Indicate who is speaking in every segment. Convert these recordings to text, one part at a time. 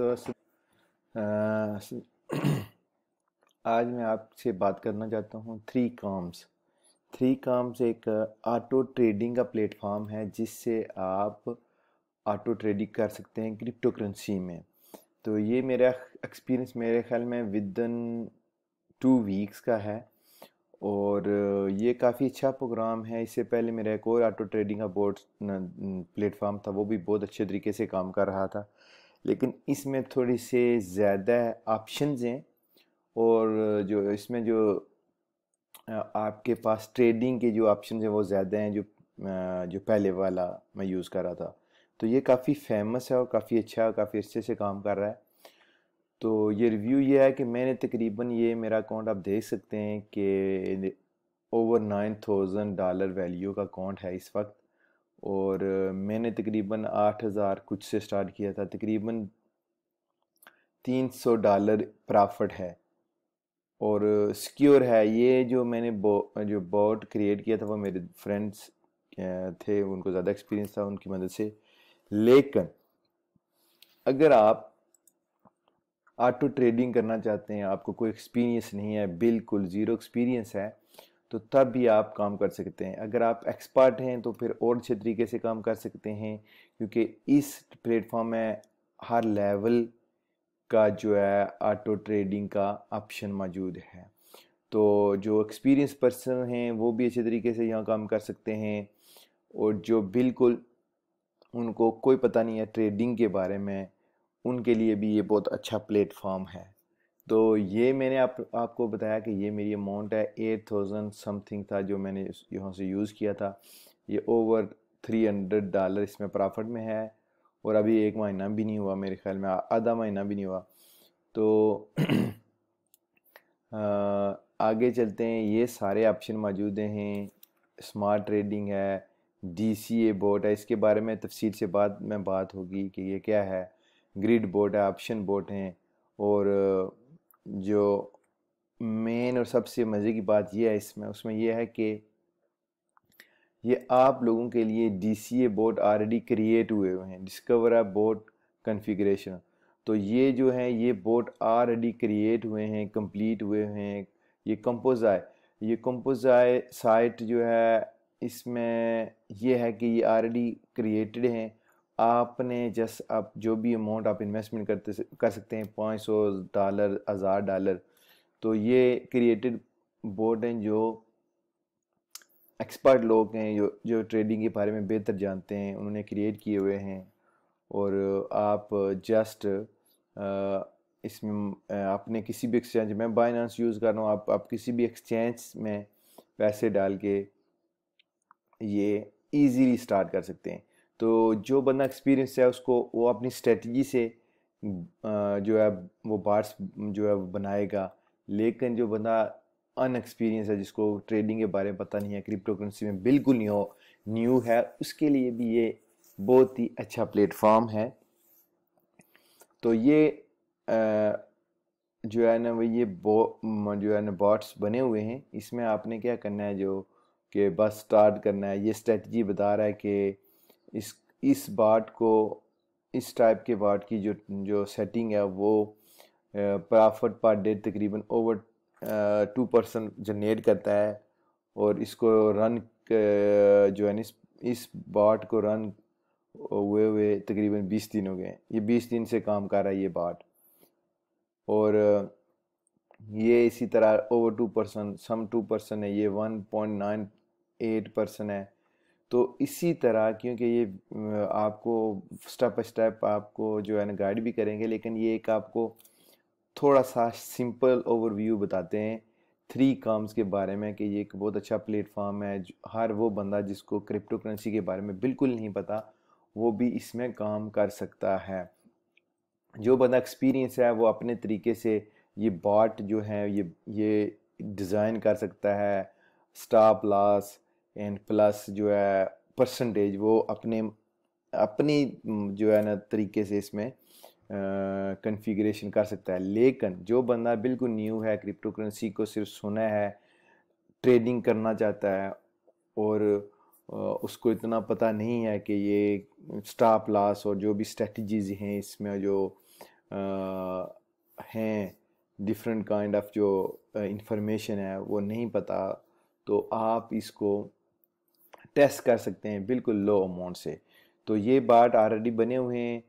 Speaker 1: दोस्तों आज मैं आपसे बात करना चाहता हूँ थ्री काम्स थ्री काम्स एक ऑटो ट्रेडिंग का प्लेटफॉर्म है जिससे आप ऑटो ट्रेडिंग कर सकते हैं क्रिप्टो करेंसी में तो ये मेरा एक्सपीरियंस मेरे ख्याल में विद इन टू वीक्स का है और ये काफ़ी अच्छा प्रोग्राम है इससे पहले मेरा एक और ऑटो ट्रेडिंग का बोर्ड प्लेटफॉर्म था वो भी बहुत अच्छे तरीके से काम कर रहा था लेकिन इसमें थोड़ी से ज़्यादा ऑप्शन हैं और जो इसमें जो आपके पास ट्रेडिंग के जो ऑप्शन हैं वो ज़्यादा हैं जो जो पहले वाला मैं यूज़ कर रहा था तो ये काफ़ी फेमस है और काफ़ी अच्छा काफ़ी अच्छे से काम कर रहा है तो ये रिव्यू ये है कि मैंने तकरीबन ये मेरा अकाउंट आप देख सकते हैं कि over nine thousand dollar value का अकाउंट है इस वक्त और मैंने तकरीबन आठ हज़ार कुछ से स्टार्ट किया था तकरीबन तीन सौ डॉलर प्रॉफिट है और सिक्योर है ये जो मैंने बो, जो बॉट क्रिएट किया था वो मेरे फ्रेंड्स थे उनको ज़्यादा एक्सपीरियंस था उनकी मदद से लेकिन अगर आप ऑटो ट्रेडिंग करना चाहते हैं आपको कोई एक्सपीरियंस नहीं है बिल्कुल ज़ीरो एक्सपीरियंस है तो तब भी आप काम कर सकते हैं अगर आप एक्सपर्ट हैं तो फिर और अच्छे तरीके से काम कर सकते हैं क्योंकि इस प्लेटफॉर्म में हर लेवल का जो है ऑटो ट्रेडिंग का ऑप्शन मौजूद है तो जो एक्सपीरियंस पर्सन हैं वो भी अच्छे तरीके से यहाँ काम कर सकते हैं और जो बिल्कुल उनको कोई पता नहीं है ट्रेडिंग के बारे में उनके लिए भी ये बहुत अच्छा प्लेटफॉर्म है तो ये मैंने आप आपको बताया कि ये मेरी अमाउंट है एट थाउजेंड समथिंग था जो मैंने यहाँ से यूज़ किया था ये ओवर थ्री हंड्रेड डॉलर इसमें प्रॉफिट में है और अभी एक महीना भी नहीं हुआ मेरे ख्याल में आधा महीना भी नहीं हुआ तो आ, आगे चलते हैं ये सारे ऑप्शन मौजूद हैं स्मार्ट ट्रेडिंग है डी सी ए बोट है इसके बारे में तफसील से बाद में बात होगी कि ये क्या है ग्रिड बोट है ऑप्शन बोट हैं और जो मेन और सबसे मज़े की बात यह है इसमें उसमें यह है कि ये आप लोगों के लिए D C A board already create हुए हुए हैं डिस्कवर ऐप बोर्ड कन्फिग्रेशन तो ये जो है ये बोर्ड ऑलरेडी क्रिएट हुए हैं कंप्लीट हुए हैं ये कंपोजाए ये कंपोजाए साइट जो है इसमें यह है कि ये ऑलरेडी क्रिएटेड हैं आपने जस्ट आप जो भी अमाउंट आप इन्वेस्टमेंट करते कर सकते हैं पाँच सौ डॉलर हज़ार डॉलर तो ये क्रिएटेड बोर्ड हैं जो एक्सपर्ट लोग हैं जो जो ट्रेडिंग के बारे में बेहतर जानते हैं उन्होंने क्रिएट किए हुए हैं और आप जस्ट इसमें आपने किसी भी एक्सचेंज में बाइनांस यूज़ कर रहा हूँ आप, आप किसी भी एक्सचेंज में पैसे डाल के ये ईजीली स्टार्ट कर सकते हैं तो जो बंदा एक्सपीरियंस है उसको वो अपनी स्ट्रेटजी से जो है वो बार्स जो है वो बनाएगा लेकिन जो बंदा अनएक्सपीरियंस है जिसको ट्रेडिंग के बारे में पता नहीं है क्रिप्टो करेंसी में बिल्कुल नहीं हो न्यू है उसके लिए भी ये बहुत ही अच्छा प्लेटफॉर्म है तो ये जो है ना ये बो जो है ना बॉट्स बने हुए हैं इसमें आपने क्या करना है जो कि बस स्टार्ट करना है ये स्ट्रेटजी बता रहा है कि इस इस बाट को इस टाइप के बाट की जो जो सेटिंग है वो प्रॉफिट पर डे तकरीबन ओवर टू परसेंट जनरेट करता है और इसको रन जो है इस इस बाट को रन हुए हुए तकरीबन बीस दिन हो गए ये बीस दिन से काम कर रहा है ये बाट और ये इसी तरह over two percent some two percent है ये one point nine eight percent है तो इसी तरह क्योंकि ये आपको स्टेप बाई स्टेप आपको जो है ना गाइड भी करेंगे लेकिन ये एक आपको थोड़ा सा सिंपल ओवरव्यू बताते हैं थ्री काम्स के बारे में कि ये एक बहुत अच्छा प्लेटफॉर्म है हर वो बंदा जिसको क्रिप्टो करेंसी के बारे में बिल्कुल नहीं पता वो भी इसमें काम कर सकता है जो बंदा एक्सपीरियंस है वो अपने तरीके से ये बॉट जो है ये ये डिज़ाइन कर सकता है स्टाप लॉस एंड प्लस जो है परसेंटेज वो अपने अपनी जो है ना तरीके से इसमें कन्फिग्रेशन कर सकता है लेकिन जो बंदा बिल्कुल न्यू है क्रिप्टो करेंसी को सिर्फ सुना है ट्रेडिंग करना चाहता है और उसको इतना पता नहीं है कि ये स्टाप लॉस और जो भी स्ट्रेटजीज हैं इसमें जो हैं डिफरेंट काइंड ऑफ जो इंफॉर्मेशन है वो नहीं पता तो आप इसको टेस्ट कर सकते हैं बिल्कुल लो अमाउंट से तो ये बाट ऑलरेडी बने हुए हैं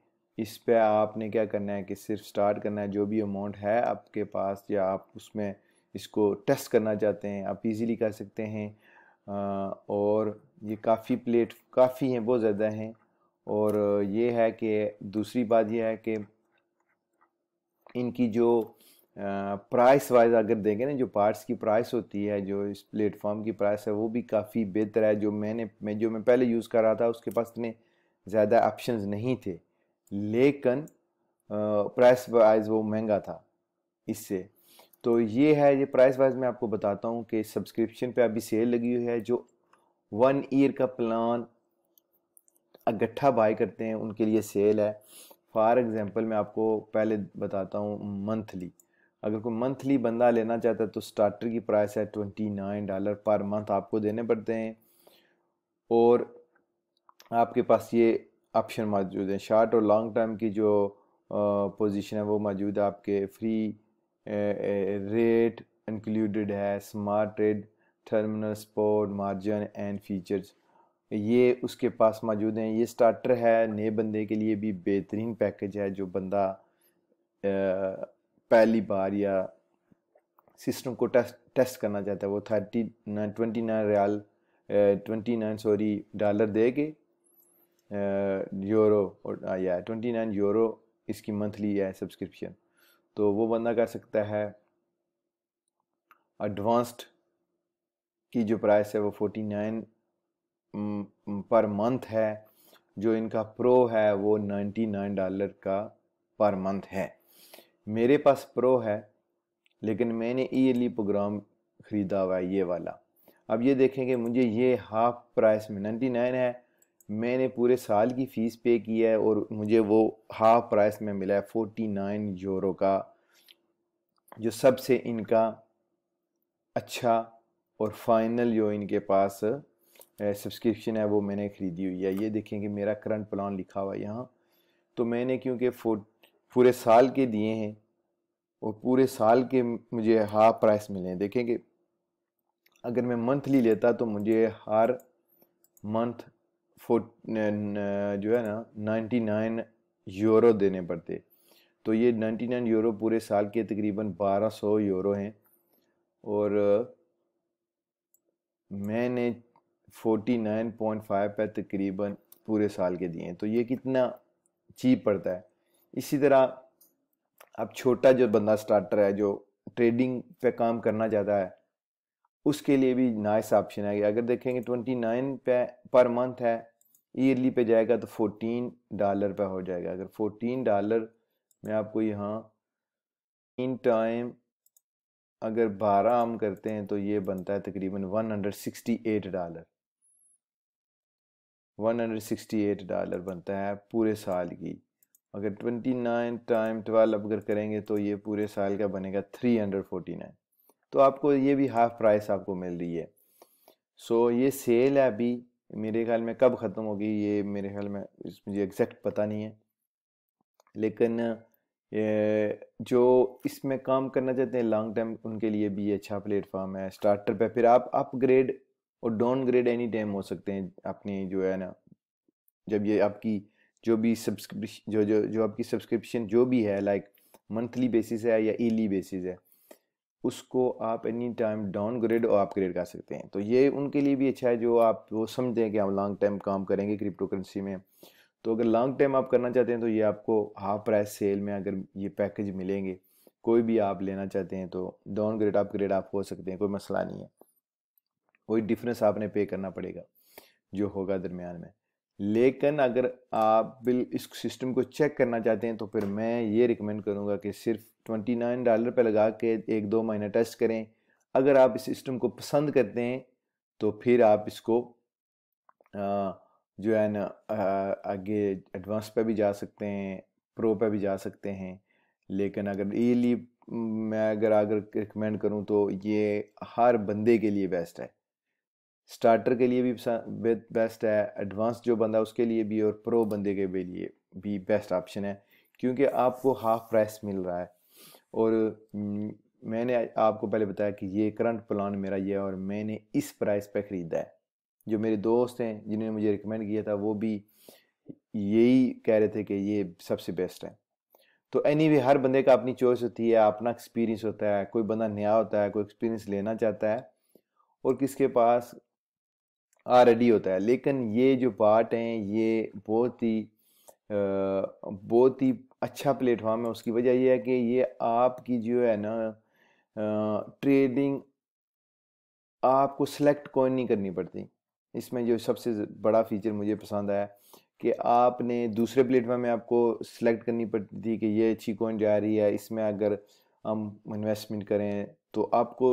Speaker 1: इस पर आपने क्या करना है कि सिर्फ स्टार्ट करना है जो भी अमाउंट है आपके पास या आप उसमें इसको टेस्ट करना चाहते हैं आप इजीली कर सकते हैं और ये काफ़ी प्लेट काफ़ी हैं बहुत ज़्यादा हैं और ये है कि दूसरी बात यह है कि इनकी जो प्राइस वाइज अगर देखें ना जो पार्ट्स की प्राइस होती है जो इस प्लेटफॉर्म की प्राइस है वो भी काफ़ी बेहतर है जो मैंने मैं जो मैं पहले यूज़ कर रहा था उसके पास इतने ज़्यादा ऑप्शंस नहीं थे लेकिन प्राइस वाइज वो महंगा था इससे तो ये है ये प्राइस वाइज मैं आपको बताता हूँ कि सब्सक्रिप्शन पे अभी सेल लगी हुई है जो वन ईयर का प्लान इकट्ठा बाय करते हैं उनके लिए सेल है फॉर एग्ज़ाम्पल मैं आपको पहले बताता हूँ मंथली अगर कोई मंथली बंदा लेना चाहता है तो स्टार्टर की प्राइस है twenty nine dollar per month आपको देने पड़ते हैं और आपके पास ये ऑप्शन मौजूद हैं शार्ट और लॉन्ग टर्म की जो पोजीशन है वो मौजूद है आपके फ्री रेट इंक्लूडेड है smart trade terminal support margin and features ये उसके पास मौजूद हैं ये स्टार्टर है नए बंदे के लिए भी बेहतरीन पैकेज है जो बंदा पहली बार या सिस्टम को टेस्ट टेस्ट करना चाहता है वो thirty nine twenty nine riyal twenty nine sorry dollar के यूरो या ट्वेंटी नाइन यूरो इसकी मंथली है सब्सक्रिप्शन तो वो बंदा कर सकता है एडवांस्ड की जो प्राइस है वो फोर्टी नाइन पर मंथ है जो इनका प्रो है वो नाइन्टी नाइन डॉलर का पर मंथ है मेरे पास प्रो है लेकिन मैंने ईयरली प्रोग्राम ख़रीदा हुआ है ये वाला अब ये देखें कि मुझे ये हाफ प्राइस में नाइन्टी नाइन है मैंने पूरे साल की फ़ीस पे की है और मुझे वो हाफ प्राइस में मिला है फोर्टी नाइन यूरो का जो सबसे इनका अच्छा और फाइनल जो इनके पास सब्सक्रिप्शन है वो मैंने ख़रीदी हुई है ये देखें कि मेरा करंट प्लान लिखा हुआ है यहाँ तो मैंने क्योंकि फोर्ट पूरे साल के दिए हैं और पूरे साल के मुझे हाफ प्राइस मिले हैं देखें कि अगर मैं मंथली लेता तो मुझे हर मंथ फो जो है ना नाइन्टी नाइन यूरो देने पड़ते तो ये नाइन्टी नाइन यूरो पूरे साल के तकरीबन बारह सौ यूरो हैं और मैंने फोर्टी नाइन पॉइंट फाइव पर तकरीबन पूरे साल के दिए हैं तो ये कितना चीप पड़ता है इसी तरह अब छोटा जो बंदा स्टार्टर है जो ट्रेडिंग पे काम करना चाहता है उसके लिए भी नाइस ऑप्शन है अगर देखेंगे ट्वेंटी नाइन पे पर मंथ है ईयरली पे जाएगा तो फोर्टीन डॉलर पे हो जाएगा अगर फोर्टीन डॉलर में आपको यहाँ इन टाइम अगर बारह आम करते हैं तो ये बनता है तकरीबन one hundred sixty eight dollar one hundred sixty eight dollar बनता है पूरे साल की अगर ट्वेंटी नाइन टाइम ट्वेल्व अगर करेंगे तो ये पूरे साल का बनेगा थ्री हंड्रेड फोर्टी नाइन तो आपको ये भी हाफ प्राइस आपको मिल रही है सो so, ये सेल है अभी मेरे ख्याल में कब ख़त्म होगी ये मेरे ख्याल में मुझे एग्जैक्ट पता नहीं है लेकिन जो इसमें काम करना चाहते हैं लॉन्ग टर्म उनके लिए भी अच्छा प्लेटफॉर्म है स्टार्टर पे फिर आप अपग्रेड और डाउनग्रेड एनी टाइम हो सकते हैं अपनी जो है ना जब ये आपकी जो भी सब्सक्रिप्शन जो जो जो आपकी सब्सक्रिप्शन जो भी है लाइक मंथली बेसिस है या ईली बेसिस है उसको आप एनी टाइम डाउनग्रेड और अपग्रेड कर सकते हैं तो ये उनके लिए भी अच्छा है जो आप वो समझें कि हम लॉन्ग टाइम काम करेंगे क्रिप्टो करेंसी में तो अगर लॉन्ग टाइम आप करना चाहते हैं तो ये आपको हाफ प्राइस सेल में अगर ये पैकेज मिलेंगे कोई भी आप लेना चाहते हैं तो डाउन ग्रेड अपग्रेड आप हो सकते हैं कोई मसला नहीं है कोई डिफरेंस आपने पे करना पड़ेगा जो होगा दरमियान में लेकिन अगर आप बिल इस सिस्टम को चेक करना चाहते हैं तो फिर मैं ये रिकमेंड करूँगा कि सिर्फ ट्वेंटी नाइन डॉलर पर लगा के एक दो महीना टेस्ट करें अगर आप इस सिस्टम को पसंद करते हैं तो फिर आप इसको आ, जो है ना आगे एडवांस पे भी जा सकते हैं प्रो पे भी जा सकते हैं लेकिन अगर ईली मैं अगर अगर रिकमेंड करूं तो ये हर बंदे के लिए बेस्ट है स्टार्टर के लिए भी बेस्ट है एडवांस जो बंदा उसके लिए भी और प्रो बंदे के भी लिए भी बेस्ट ऑप्शन है क्योंकि आपको हाफ प्राइस मिल रहा है और हम्म, मैंने आपको पहले बताया कि ये करंट प्लान मेरा ये है और मैंने इस प्राइस पे ख़रीदा है जो मेरे दोस्त हैं जिन्होंने मुझे रिकमेंड किया था वो भी यही कह रहे थे कि ये सबसे बेस्ट है तो एनी anyway, हर बंदे का अपनी चॉइस होती है अपना एक्सपीरियंस होता है कोई बंदा नया होता है कोई एक्सपीरियंस लेना चाहता है और किसके पास रेडी होता है लेकिन ये जो पार्ट हैं ये बहुत ही बहुत ही अच्छा प्लेटफॉर्म है उसकी वजह यह है कि ये आपकी जो है ना ट्रेडिंग आपको सेलेक्ट कॉइन नहीं करनी पड़ती इसमें जो सबसे बड़ा फीचर मुझे पसंद आया कि आपने दूसरे प्लेटफॉर्म में आपको सिलेक्ट करनी पड़ती थी कि ये अच्छी कॉइन जा रही है इसमें अगर हम इन्वेस्टमेंट करें तो आपको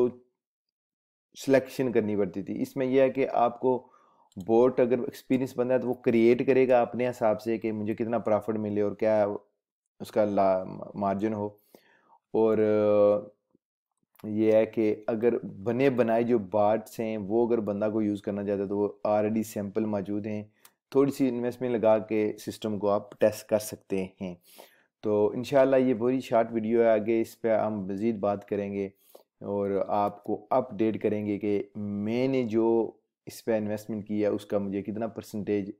Speaker 1: सिलेक्शन करनी पड़ती थी इसमें यह है कि आपको बोट अगर एक्सपीरियंस बन है तो वो क्रिएट करेगा अपने हिसाब से कि मुझे कितना प्रॉफिट मिले और क्या उसका ला मार्जिन हो और ये है कि अगर बने बनाए जो बाट्स हैं वो अगर बंदा को यूज़ करना चाहता है तो वो ऑलरेडी सैंपल मौजूद हैं थोड़ी सी इन्वेस्टमेंट लगा के सिस्टम को आप टेस्ट कर सकते हैं तो इन ये बहुत ही शॉर्ट वीडियो है आगे इस पर हम मज़ीद बात करेंगे और आपको अपडेट करेंगे कि मैंने जो इस पर इन्वेस्टमेंट किया उसका मुझे कितना परसेंटेज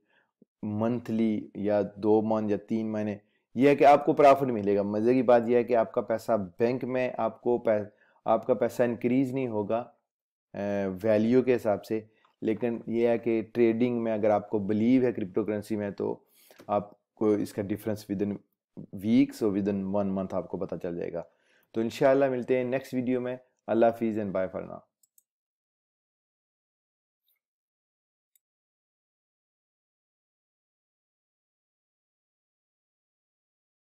Speaker 1: मंथली या दो मंथ या तीन महीने यह है कि आपको प्रॉफिट मिलेगा मज़े की बात यह है कि आपका पैसा बैंक में आपको पै, आपका पैसा इंक्रीज नहीं होगा वैल्यू के हिसाब से लेकिन यह है कि ट्रेडिंग में अगर आपको बिलीव है क्रिप्टो करेंसी में तो आपको इसका डिफरेंस विद इन वीक्स और विद इन वन मंथ आपको पता चल जाएगा तो इन मिलते हैं नेक्स्ट वीडियो में Allah Hafiz and bye for now.